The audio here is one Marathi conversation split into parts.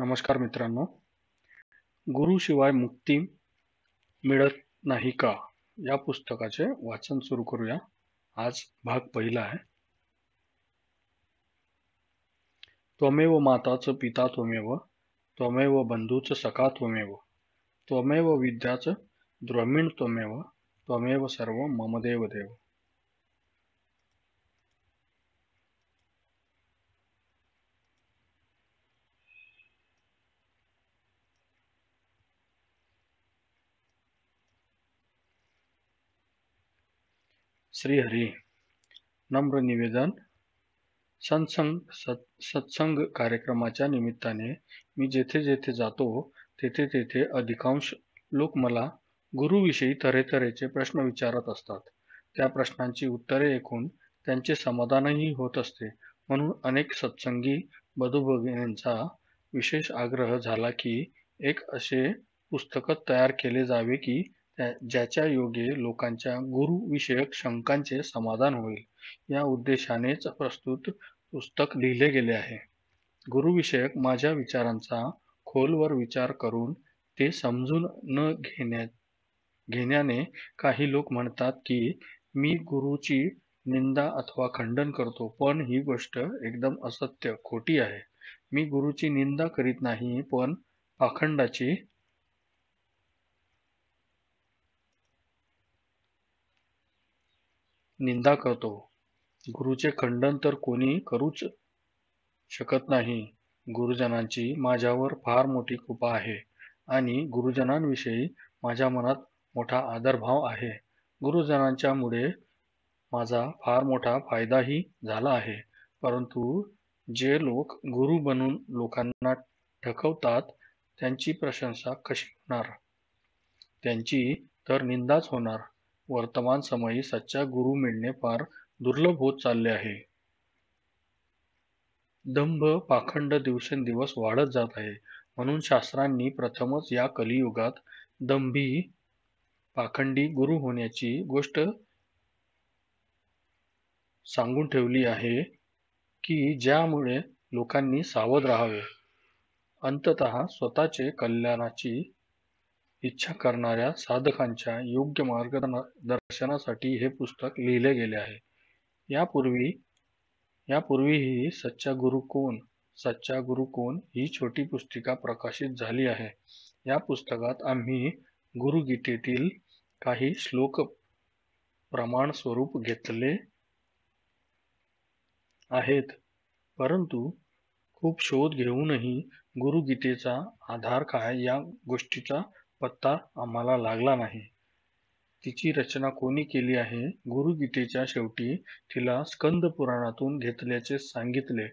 नमस्कार मित्रांनो गुरु शिवाय मुक्ती मिळत नाही का या पुस्तकाचे वाचन सुरू करूया आज भाग पहिला आहे त्वमेव माताच पिता त्वमेव त्वमेव बंधूच सखा त्वमेव त्वमेव विद्याच द्रमिण त्वमेव त्वमेव सर्व ममदेव देव श्रीहरी नम्र निवेदन सत्संग सत्संग कार्यक्रमाच्या निमित्ताने मी जेथे जेथे जातो तेथे तेथे अधिकांश लोक मला गुरुविषयी तऱ्हेतऱ्हेचे प्रश्न विचारत असतात त्या प्रश्नांची उत्तरे ऐकून त्यांचे समाधानही होत असते म्हणून अनेक सत्संगी बधुभगिनींचा विशेष आग्रह झाला की एक असे पुस्तक तयार केले जावे की ज्याच्या योगे लोकांच्या गुरुविषयक शंकांचे समाधान होईल या उद्देशानेच प्रस्तुत पुस्तक लिहिले गेले आहे गुरुविषयक माझ्या विचारांचा खोलवर विचार करून ते समजून न घेण्या घेण्याने काही लोक म्हणतात की मी गुरुची निंदा अथवा खंडन करतो पण ही गोष्ट एकदम असत्य खोटी आहे मी गुरुची निंदा करीत नाही पण पाखंडाची निंदा करतो गुरुचे खंडन तर कोणी करूच शकत नाही गुरुजनांची माझ्यावर फार मोठी कृपा आहे आणि गुरुजनांविषयी माझ्या मनात मोठा आदरभाव आहे गुरुजनांच्या मुळे माझा फार मोठा फायदाही झाला आहे परंतु जे लोक गुरु बनून लोकांना ठकवतात त्यांची प्रशंसा कशी होणार त्यांची तर निंदाच होणार वर्तमान समयी सच्चा गुरु मिळणे फार दुर्लभ होत चालले आहे दंभ पाखंड दिवसेंदिवस वाढत जात आहे म्हणून शास्त्रांनी प्रथमच या कलियुगात दंभी पाखंडी गुरु होण्याची गोष्ट सांगून ठेवली आहे की ज्यामुळे लोकांनी सावध राहावे अंतत स्वतःचे कल्याणाची इच्छा करणाऱ्या साधकांच्या योग्य मार्गदर्शनासाठी हे पुस्तक लिहिले गेले आहे यापूर्वी यापूर्वीही सच्चा गुरु कोण सच्चा गुरु कोण ही छोटी पुस्तिका प्रकाशित झाली आहे या पुस्तकात आम्ही गुरुगीतेतील काही श्लोक प्रमाण स्वरूप घेतले आहेत परंतु खूप शोध घेऊनही गुरुगीतेचा आधार काय या गोष्टीचा पत्ता आम्हाला लागला नाही तिची रचना कोणी केली आहे गुरुगीतेच्या शेवटी तिला स्कंद पुराणातून घेतल्याचे सांगितले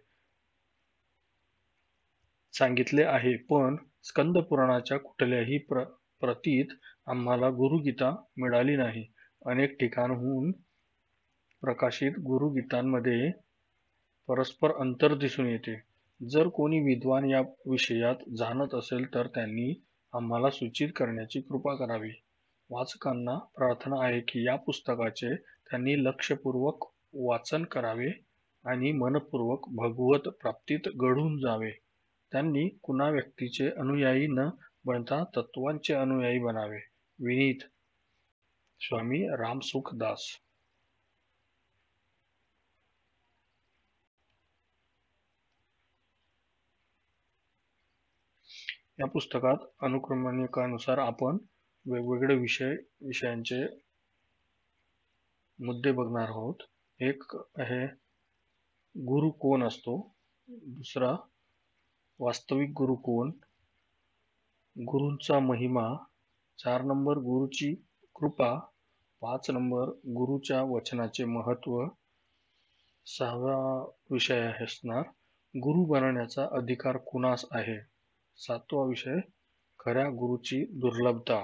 सांगितले आहे पण स्कंद पुराणाच्या कुठल्याही प्र प्रतीत आम्हाला गुरुगीता मिळाली नाही अनेक ठिकाणहून प्रकाशित गुरुगीतांमध्ये परस्पर अंतर दिसून येते जर कोणी विद्वान या विषयात जाणत असेल तर त्यांनी आम्हाला सूचित करण्याची कृपा करावी वाचकांना प्रार्थना आहे की या पुस्तकाचे त्यांनी लक्षपूर्वक वाचन करावे आणि मनपूर्वक भगवत प्राप्तीत घडून जावे त्यांनी कुणा व्यक्तीचे अनुयायी न बनता तत्वांचे अनुयायी बनावे विनीत स्वामी रामसुखदास या पुस्तकात अनुक्रमणिकानुसार आपण वेगवेगळे विषय विषयांचे मुद्दे बघणार आहोत एक आहे गुरु कोण असतो दुसरा वास्तविक गुरु कोण गुरुंचा महिमा चार नंबर गुरुची कृपा पाच नंबर गुरुच्या वचनाचे महत्व सहावा विषय असणार गुरु बनण्याचा अधिकार कुणास आहे सातवा विषय खऱ्या गुरुची दुर्लभता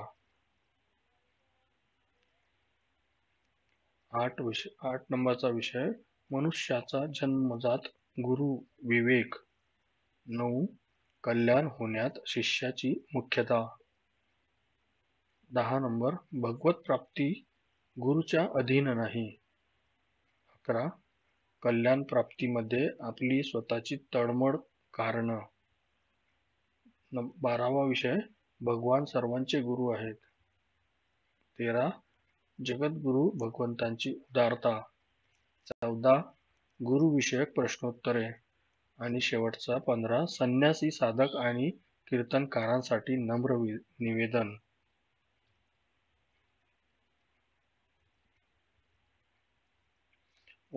आठ विषय आठ नंबरचा विषय मनुष्याचा जन्मजात गुरु विवेक नऊ कल्याण होण्यात शिष्याची मुख्यता दहा नंबर भगवत प्राप्ती गुरुच्या अधीन नाही अकरा कल्याण प्राप्तीमध्ये आपली स्वतःची तळमळ कारण बारावा विषय भगवान सर्वांचे गुरु आहेत तेरा जगद्गुरु भगवंतांची उदारता चौदा गुरुविषयक प्रश्नोत्तरे आणि शेवटचा पंधरा संन्यासी साधक आणि कीर्तनकारांसाठी नम्र निवेदन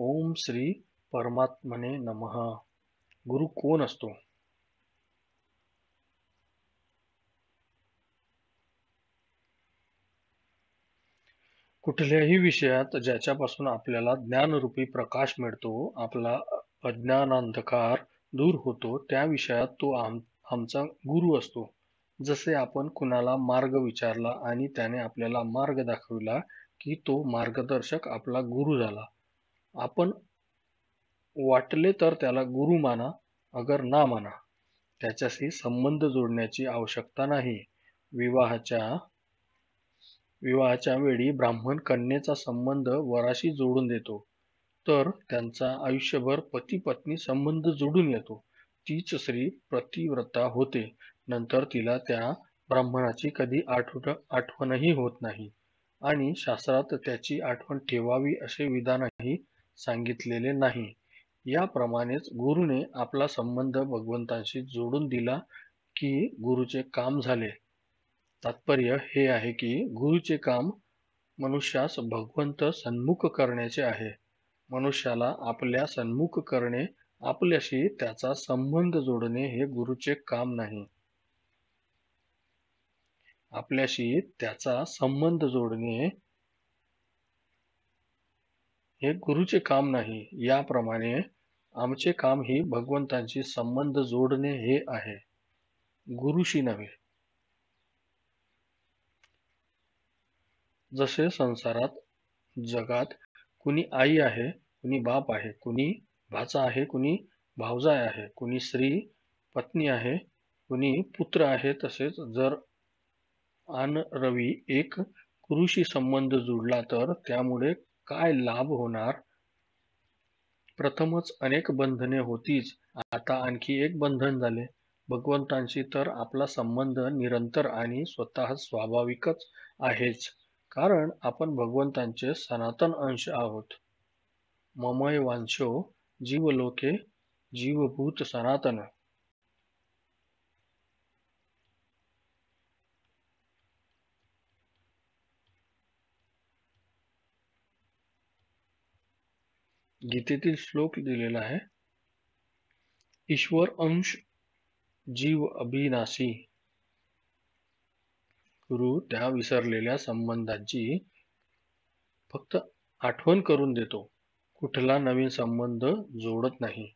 ओम श्री परमात्मने नमः गुरु कोण असतो कुठल्याही विषयात ज्याच्यापासून आपल्याला ज्ञानरूपी प्रकाश मिळतो आपला अज्ञानांधकार दूर होतो त्या विषयात तो आम आमचा गुरु असतो जसे आपण कुणाला मार्ग विचारला आणि त्याने आपल्याला मार्ग दाखविला की तो मार्गदर्शक आपला गुरु झाला आपण वाटले तर त्याला गुरु माना अगर ना माना त्याच्याशी संबंध जोडण्याची आवश्यकता नाही विवाहाच्या विवाहाच्या वेळी ब्राह्मण कन्येचा संबंध वराशी जोडून देतो तर त्यांचा आयुष्यभर पती पत्नी संबंध जोडून येतो तीच स्त्री प्रतिव्रता होते नंतर तिला त्या ब्राह्मणाची कधी आठवण आठवणही होत नाही आणि शास्त्रात त्याची आठवण ठेवावी असे विधानही सांगितलेले नाही याप्रमाणेच गुरुने आपला संबंध भगवंतांशी जोडून दिला की गुरुचे काम झाले तात्पर्य हे आहे की गुरुचे काम मनुष्यास भगवंत सन्मुख करण्याचे आहे मनुष्याला आपल्या सन्मुख करणे आपल्याशी त्याचा संबंध जोडणे हे गुरुचे काम नाही आपल्याशी त्याचा संबंध जोडणे हे गुरुचे काम नाही याप्रमाणे आमचे काम ही भगवंतांशी संबंध जोडणे हे आहे गुरुशी नव्हे जसे संसारात जगात कुणी आई आहे कुणी बाप आहे कुणी भाचा आहे कुणी भावजाय आहे कुणी स्त्री पत्नी आहे कुणी पुत्र आहे तसेच जर आन रवी एक कृषी संबंध जुडला तर त्यामुळे काय लाभ होणार प्रथमच अनेक बंधने होतीच आता आणखी एक बंधन झाले भगवंतांशी तर आपला संबंध निरंतर आणि स्वतः स्वाभाविकच आहेच कारण आपण भगवंतांचे सनातन अंश आहोत ममय वांशो जीवलोके जीवभूत सनातन गीतेतील श्लोक दिलेला आहे ईश्वर अंश जीव अभिनाशी गुरु त्या विसरलेल्या संबंधांची फक्त आठवण करून देतो कुठला नवीन संबंध जोडत नाही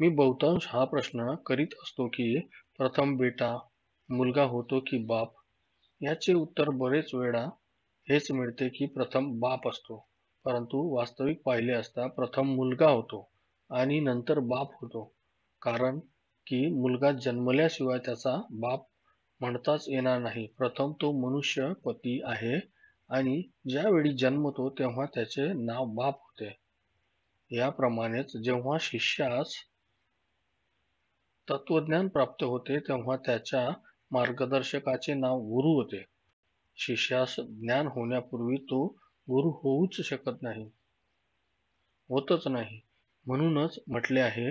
मी बहुतांश हा प्रश्न करीत असतो की प्रथम बेटा मुलगा होतो की बाप याचे उत्तर बरेच वेळा हेच मिळते की प्रथम बाप असतो परंतु वास्तविक पाहिले असता प्रथम मुलगा होतो आणि नंतर बाप होतो कारण की मुलगा जन्मल्याशिवाय त्याचा बाप म्हणताच येणार नाही प्रथम तो मनुष्य पती आहे आणि ज्यावेळी जन्मतो तेव्हा त्याचे नाव बाप होते याप्रमाणेच जेव्हा शिष्यास तत्वज्ञान प्राप्त होते तेव्हा त्याच्या मार्गदर्शकाचे नाव गुरु होते शिष्यास ज्ञान होण्यापूर्वी तो गुरु होऊच शकत नाही होतच नाही म्हणूनच म्हटले आहे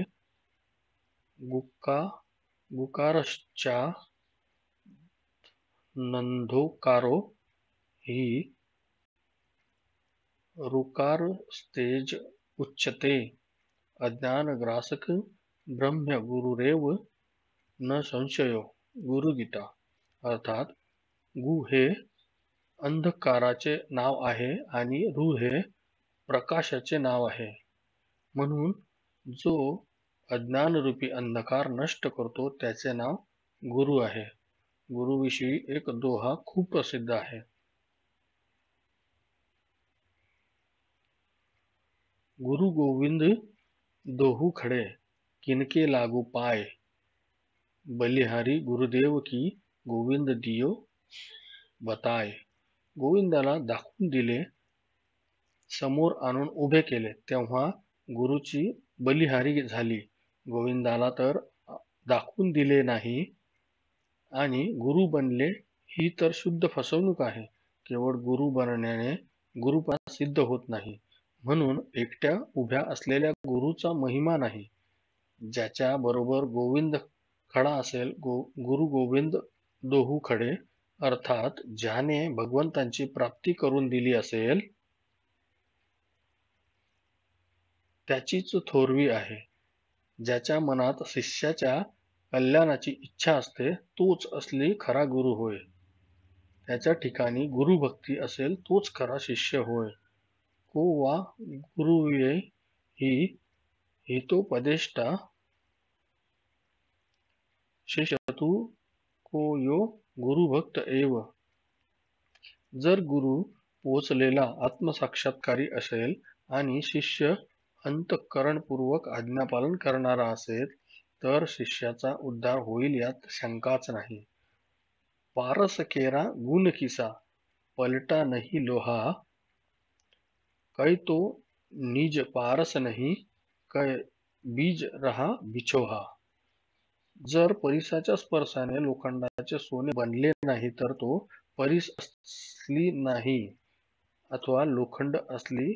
गुका गुकारच्या ही हि उच्चते अज्ञान ग्रासक ब्रह्म गुरुरेव न संशयो गुरुगीता अर्थात गु हे अंधकाराचे नाव आहे आणि रु हे प्रकाशाचे नाव आहे म्हणून जो अज्ञानरूपी अंधकार नष्ट करतो त्याचे नाव गुरु आहे गुरु विषय एक दोहा खूब प्रसिद्ध है गुरु गोविंद दोहू खड़े किनके लागू पाए बलिहारी गुरुदेव की गोविंद दियो बताय गोविंदाला दाखवून दिले समोर आणून उभे केले तेव्हा गुरुची बलिहारी झाली गोविंदाला तर दाखवून दिले नाही आणि गुरु बनले ही तर शुद्ध फसवणूक आहे केवळ गुरु बनण्याने गुरुपणा सिद्ध होत नाही म्हणून एकट्या उभ्या असलेल्या गुरुचा महिमा नाही ज्याच्या बरोबर गोविंद खडा असेल गो गुरु गोविंद दोहू खडे अर्थात ज्याने भगवंतांची प्राप्ती करून दिली असेल त्याचीच थोरवी आहे ज्याच्या मनात शिष्याच्या कल्याणाची इच्छा असते तोच असली खरा गुरु होय त्याच्या ठिकाणी गुरुभक्ती असेल तोच खरा शिष्य होय को वा ये ही हितोपदेष्टा तू को यो गुरुभक्त एव जर गुरु पोचलेला आत्मसाक्षात्कारी असेल आणि शिष्य अंतःकरणपूर्वक आज्ञापालन करणारा असेल तर शिष्याचा उद्धार होईल यात शंकाच नाही पारस केरा गुण किसा पलटा नाही लोहा कै तो निज पारस नाही कै बीज रहा बिछोहा जर परिसाच्या स्पर्शाने लोखंडाचे सोने बनले नाही तर तो परिस असली नाही अथवा लोखंड असली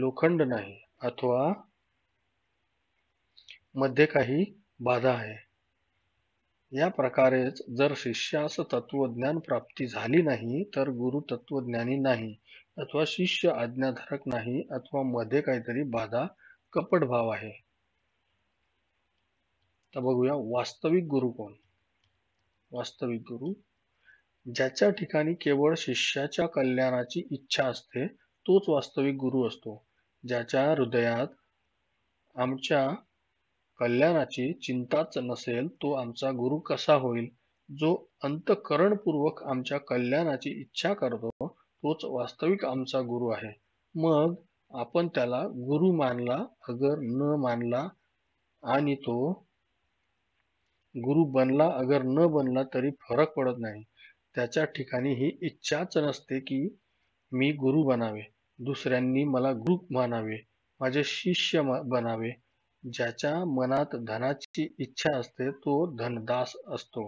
लोखंड नाही अथवा मध्ये काही बाधा आहे या प्रकारेच जर शिष्यास तत्वज्ञान प्राप्ती झाली नाही तर गुरु तत्वज्ञानी नाही अथवा शिष्य आज्ञाधारक नाही अथवा मध्ये काहीतरी बाधा कपट भाव आहे तर बघूया वास्तविक गुरु कोण वास्तविक गुरु ज्याच्या ठिकाणी केवळ शिष्याच्या कल्याणाची इच्छा असते तोच वास्तविक गुरु असतो ज्याच्या हृदयात आमच्या कल्याणाची चिंताच नसेल तो आमचा गुरु कसा होईल जो अंतकरणपूर्वक आमच्या कल्याणाची इच्छा करतो तोच वास्तविक आमचा गुरु आहे मग आपण त्याला गुरु मानला अगर न मानला आणि तो गुरु बनला अगर न बनला तरी फरक पडत नाही त्याच्या ठिकाणी ही इच्छाच नसते की मी गुरु बनावे दुसऱ्यांनी मला गुरु मानावे माझे शिष्य बनावे ज्याच्या मनात धनाची इच्छा असते तो धनदास असतो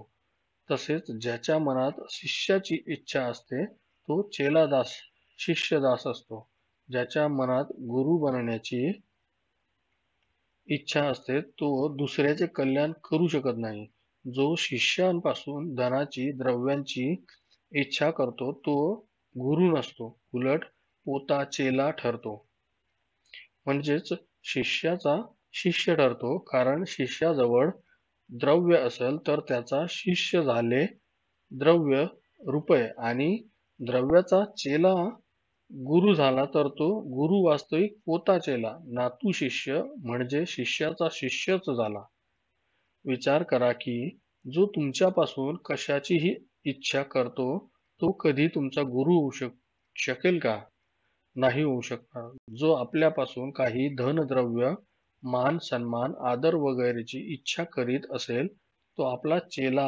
तसेच ज्याच्या मनात शिष्याची इच्छा असते तो चेलादास शिष्यदास असतो ज्याच्या मनात गुरु बनण्याची इच्छा असते तो दुसऱ्याचे कल्याण करू शकत नाही जो शिष्यांपासून धनाची द्रव्यांची इच्छा करतो तो गुरु नसतो उलट पोता चेला ठरतो म्हणजेच शिष्याचा शिष्य ठरतो कारण शिष्याजवळ द्रव्य असेल तर त्याचा शिष्य झाले द्रव्य रुपये आणि द्रव्याचा चेला गुरु झाला तर तो गुरु वास्तविक पोता चेला नातू शिष्य म्हणजे शिष्याचा शिष्यच झाला विचार करा की जो तुमच्यापासून कशाचीही इच्छा करतो तो कधी तुमचा गुरु होऊ शक शकेल का नाही होऊ शकणार जो आपल्यापासून काही धन द्रव्य मान सन्मान आदर वगैरेची इच्छा करीत असेल तो आपला चेला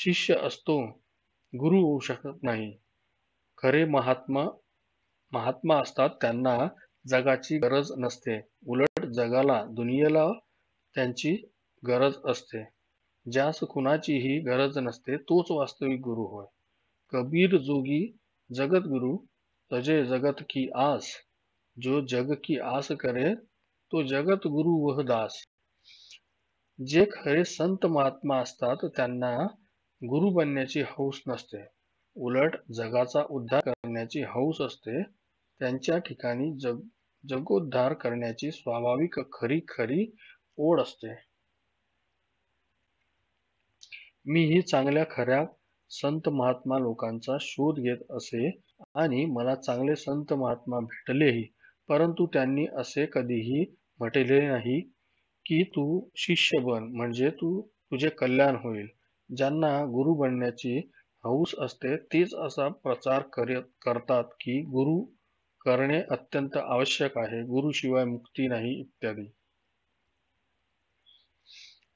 शिष्य असतो गुरु होऊ शकत नाही खरे महात्मा महात्मा असतात त्यांना जगाची गरज नसते उलट जगाला दुनियेला त्यांची गरज असते ज्यास कुणाचीही गरज नसते तोच वास्तविक गुरु होय कबीर जोगी जगत गुरु तजे जगत की आस जो जग की आस करे तो जगत गुरु वह दास जे खरे संत महात्मा असतात त्यांना गुरु बनण्याची हौस नसते उलट जगाचा उद्धार करण्याची हौस असते त्यांच्या ठिकाणी जग जगोद्धार करण्याची स्वाभाविक खरी खरी ओढ असते मी ही चांगल्या खऱ्या संत महात्मा लोकांचा शोध घेत असे आणि मला चांगले संत महात्मा भेटलेही परंतु त्यांनी असे कधीही म्हटले नाही की तू शिष्य बन म्हणजे तू तुझे कल्याण होईल ज्यांना गुरु बनण्याची हौस असते तेच असा प्रचार करतात की गुरु करणे अत्यंत आवश्यक आहे गुरुशिवाय मुक्ती नाही इत्यादी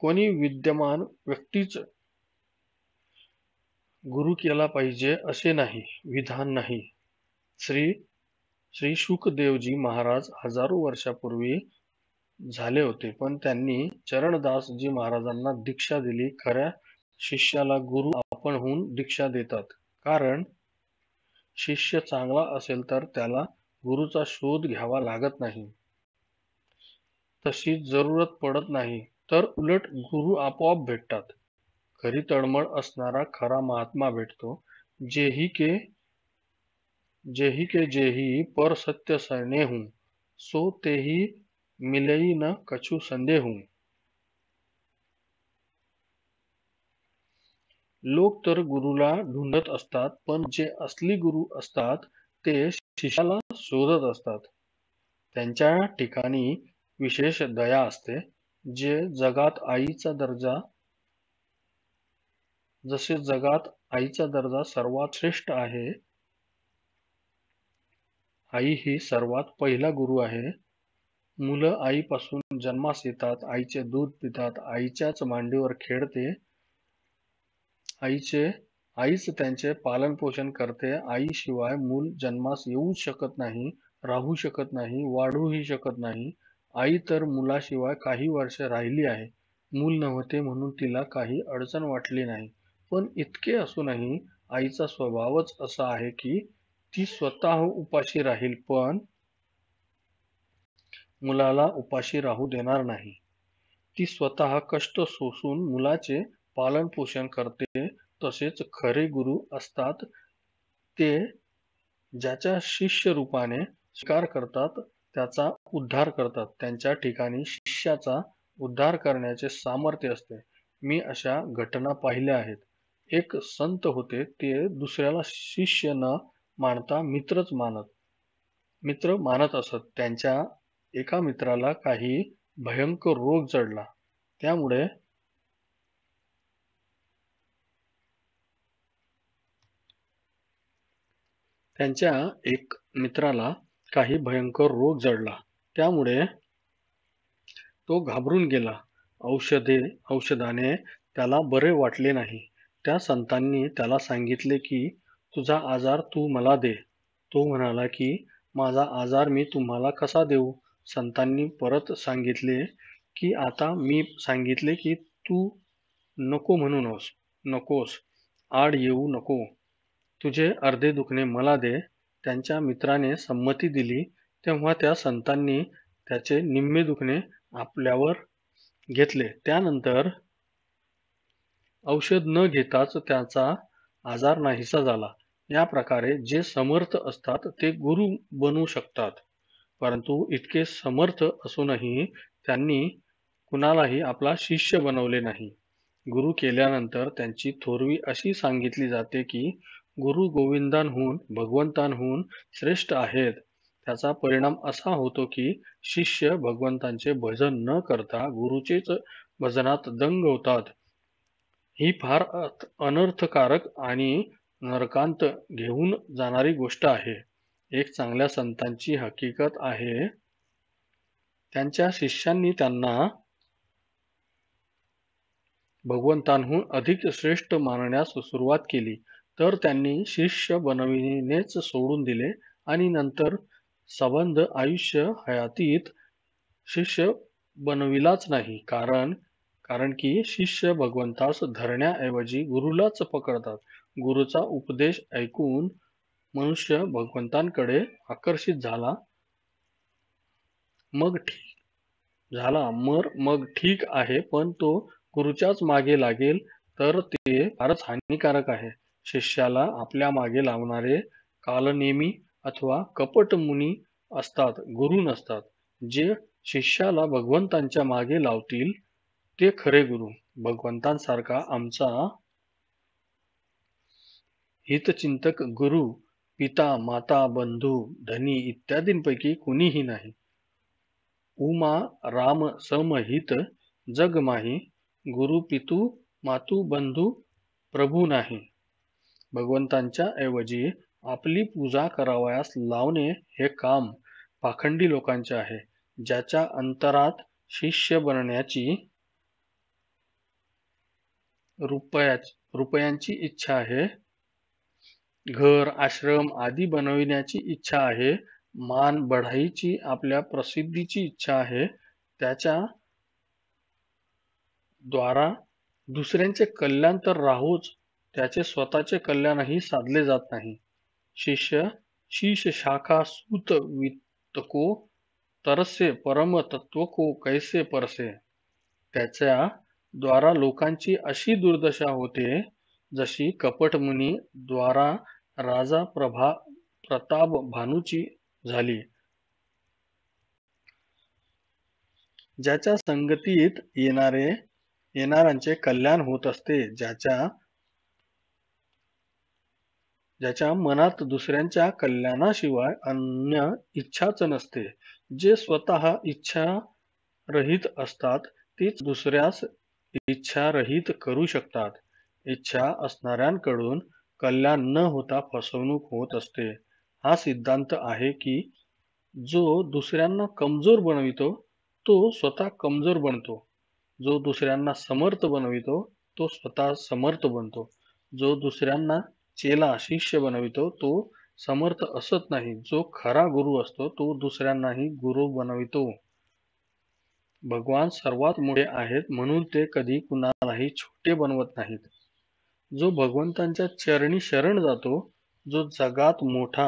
कोणी विद्यमान व्यक्तीच गुरु केला पाहिजे असे नाही विधान नाही श्री श्री शुकदेवजी महाराज हजारो वर्षापूर्वी झाले होते पण त्यांनी चरणदासजी महाराजांना दीक्षा दिली खऱ्या शिष्याला गुरु आपण होऊन दीक्षा देतात कारण शिष्य चांगला असेल तर त्याला गुरुचा शोध घ्यावा लागत नाही तशी जरूरत पडत नाही तर उलट गुरु आपोआप भेटतात खरी तळमळ असणारा खरा महात्मा भेटतो जेही के जेही के जेही पर सत्य हूं, सो तेही मिलई न कछु हूं। लोक तर गुरुला ढूंढत असतात पण जे असली गुरु असतात ते शिष्याला शोधत असतात त्यांच्या ठिकाणी विशेष दया असते जे जगात आईचा दर्जा जसे जगात आईचा दर्जा सर्वात श्रेष्ठ आहे आई ही सर्वात पहिला गुरु आहे मुलं आईपासून जन्मास येतात आईचे दूध पितात आईच्याच मांडीवर खेळते आईचे आईच त्यांचे पालन पोषण करते शिवाय मूल जन्मास येऊ शकत नाही राहू शकत नाही वाढूही शकत नाही आई तर मुलाशिवाय काही वर्ष राहिली आहे मूल नव्हते म्हणून तिला काही अडचण वाटली नाही पण इतके असूनही आईचा स्वभावच असा आहे की ती स्वतः उपाशी राहील पण मुलाला उपाशी राहू देणार नाही ती स्वतः कष्ट सोसून मुलाचे पालन पोषण करते तसेच खरे गुरु असतात ते ज्याच्या शिष्य रूपाने स्वीकार करतात त्याचा उद्धार करतात त्यांच्या ठिकाणी शिष्याचा उद्धार करण्याचे सामर्थ्य असते मी अशा घटना पाहिल्या आहेत एक संत होते ते दुसऱ्याला शिष्य न मानता मित्रच मानत मित्र मानत असत त्यांच्या एका मित्राला काही भयंकर रोग जडला त्यामुळे त्यांच्या एक मित्राला काही भयंकर रोग जडला त्यामुळे तो घाबरून गेला औषधे औषधाने त्याला बरे वाटले नाही त्या संतांनी त्याला सांगितले की तुझा आजार तू मला दे तो म्हणाला की माझा आजार मी तुम्हाला कसा देऊ संतांनी परत सांगितले की आता मी सांगितले की तू नको म्हणून नकोस आड येऊ नको तुझे अर्धे दुखणे मला दे त्यांच्या मित्राने संमती दिली तेव्हा त्या संतांनी त्याचे निम्मे दुखणे आपल्यावर घेतले त्यानंतर औषध न घेताच त्याचा आजार नाहीसा झाला या प्रकारे जे समर्थ असतात ते गुरु बनू शकतात परंतु इतके समर्थ असूनही त्यांनी कुणालाही आपला शिष्य बनवले नाही गुरु केल्यानंतर त्यांची थोरवी अशी सांगितली जाते की गुरु गोविंदांहून भगवंतांहून श्रेष्ठ आहेत त्याचा परिणाम असा होतो की शिष्य भगवंतांचे भजन न करता गुरुचेच भजनात दंग होतात ही फार अनर्थकारक आणि नरकांत घेऊन जाणारी गोष्ट आहे एक चांगल्या संतांची हकीकत आहे त्यांच्या शिष्यांनी त्यांना भगवंतांहून अधिक श्रेष्ठ मानण्यास सुरुवात केली तर त्यांनी शिष्य बनविणेच सोडून दिले आणि नंतर संबंध आयुष्य हयातीत शिष्य बनविलाच नाही कारण कारण की शिष्य भगवंतास धरण्याऐवजी गुरुलाच पकडतात गुरुचा उपदेश ऐकून मनुष्य भगवंतांकडे आकर्षित झाला मग ठीक झाला मर मग ठीक आहे पण तो गुरुच्याच मागे लागेल तर ते फारच हानिकारक आहे शिष्याला आपल्या मागे लावणारे कालनेमी अथवा कपट मुनी असतात गुरु नसतात जे शिष्याला भगवंतांच्या मागे लावतील ते खरे गुरु भगवंतांसारखा आमचा हितचिंतक गुरु पिता माता बंधू धनी इत्यादींपैकी कुणीही नाही उमा राम समहित जगमाही गुरु पितू मातू बंधू प्रभू नाही भगवंतांच्या ऐवजी आपली पूजा करावयास लावणे हे काम पाखंडी लोकांचे आहे ज्याच्या अंतरात शिष्य बनण्याची रुपया रुपयांची इच्छा आहे घर आश्रम आदी बनविण्याची इच्छा आहे मान बढाईची आपल्या प्रसिद्धीची इच्छा आहे त्याच्या द्वारा दुसऱ्यांचे कल्याण तर राहूच त्याचे स्वतःचे कल्याणही साधले जात नाही शिष्य शीश शाखा सूत वितको तरसे परम तत्व को कैसे परसे त्याच्या द्वारा लोकांची अशी दुर्दशा होते जशी कपटमुनी द्वारा राजा प्रभा प्रताप भानूची झाली ज्याच्या संगतीत येणारे येणाऱ्यांचे कल्याण होत असते ज्याच्या ज्याच्या मनात दुसऱ्यांच्या कल्याणाशिवाय अन्य इच्छाच नसते जे स्वतः इच्छा रहित असतात तीच दुसऱ्यास इच्छारहित करू शकतात इच्छा असणाऱ्यांकडून कल्याण न होता फसवणूक होत असते हा सिद्धांत आहे की जो दुसऱ्यांना कमजोर बनवितो तो स्वतः कमजोर बनतो जो दुसऱ्यांना समर्थ बनवितो तो स्वतः समर्थ बनतो जो दुसऱ्यांना चेला शिष्य बनवितो तो समर्थ असत नाही जो खरा गुरु असतो तो दुसऱ्यांनाही गुरु बनवितो भगवान सर्वात मोठे आहेत म्हणून ते कधी कुणालाही छोटे बनवत नाहीत जो भगवंतांच्या चरणी शरण जातो जो जगात मोठा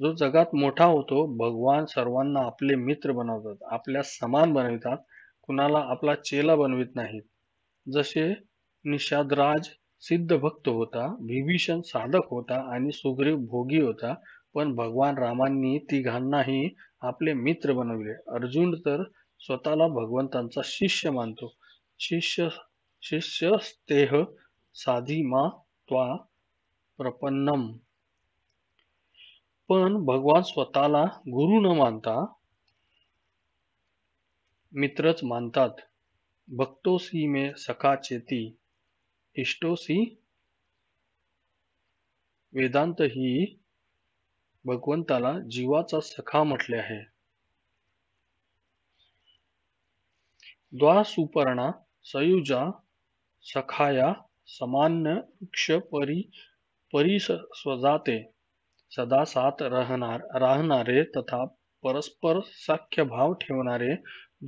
जो जगात मोठा होतो भगवान सर्वांना आपले मित्र बनवतात आपल्या समान बनवितात कुणाला आपला चेला बनवित नाहीत जसे निषादराज सिद्ध भक्त होता विभीषण साधक होता आणि सुग्रीव भोगी होता पण भगवान रामांनी तिघांनाही आपले मित्र बनविले अर्जुन तर स्वतःला भगवंतांचा शिष्य मानतो शिष्य शिष्य स्तेह मा त्वा प्रपन्नम पण भगवान स्वतःला गुरु न मानता मित्रच मानतात भक्तोसी मे सखा चेती इष्टोसी वेदांत ही भगवंताला जीवाचा सखा म्हटले आहे सुपर्णा सयुजा सखाया समान्य वृक्ष परी स्वजाते सदा साथ राहणार राहणारे तथा परस्पर साख्य भाव ठेवणारे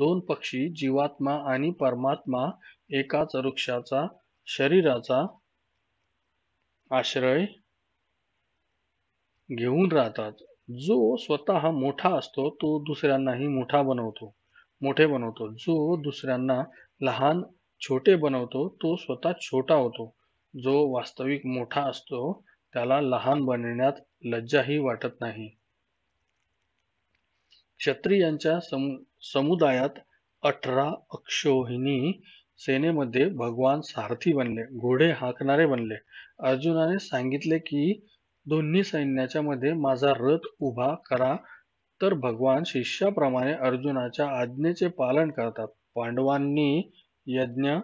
दोन पक्षी जीवात्मा आणि परमात्मा एकाच वृक्षाचा शरीराचा आश्रय घेऊन राहतात जो स्वतः मोठा असतो तो दुसऱ्यांनाही मोठा बनवतो मोठे बनवतो जो दुसऱ्यांना लहान छोटे बनवतो तो स्वतः छोटा होतो जो वास्तविक मोठा असतो त्याला लहान बनण्यात लज्जाही वाटत नाही क्षत्रियांच्या समु समुदायात अठरा अक्षोहिणी सेनेमध्ये भगवान सारथी बनले घोडे हाकणारे बनले अर्जुनाने सांगितले की दोन्ही सैन्याच्या मध्ये माझा रथ उभा करा तर भगवान शिष्याप्रमाणे अर्जुनाच्या आज्ञेचे पालन करतात पांडवांनी यज्ञ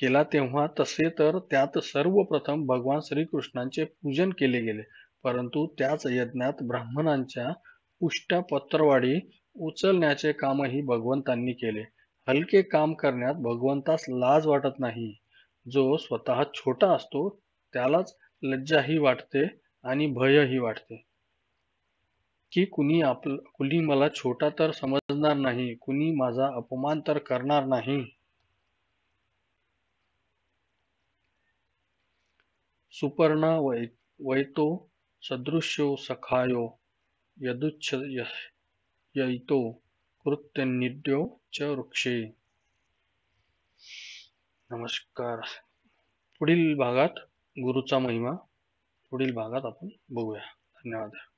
केला तेव्हा तसे तर त्यात सर्वप्रथम भगवान श्रीकृष्णांचे पूजन केले गेले परंतु त्याच यज्ञात ब्राह्मणांच्या उष्ट्या पत्रवाडी उचलण्याचे कामही भगवंतांनी केले हलके काम करण्यात भगवंतास लाज वाटत नाही जो स्वतः छोटा असतो त्यालाच लज्जाही वाटते आणि भय ही वाटते की कुणी आपलं कुणी मला छोटा तर समजणार नाही कुणी माझा अपमान तर करणार नाही सुपर्णा वै वैतो सदृश्यो सखायो यदुच्छ यैतो कृत्यनिड्यो च वृक्षे नमस्कार पुढील भागात गुरुचा महिमा पुढील भागात आपण बघूया धन्यवाद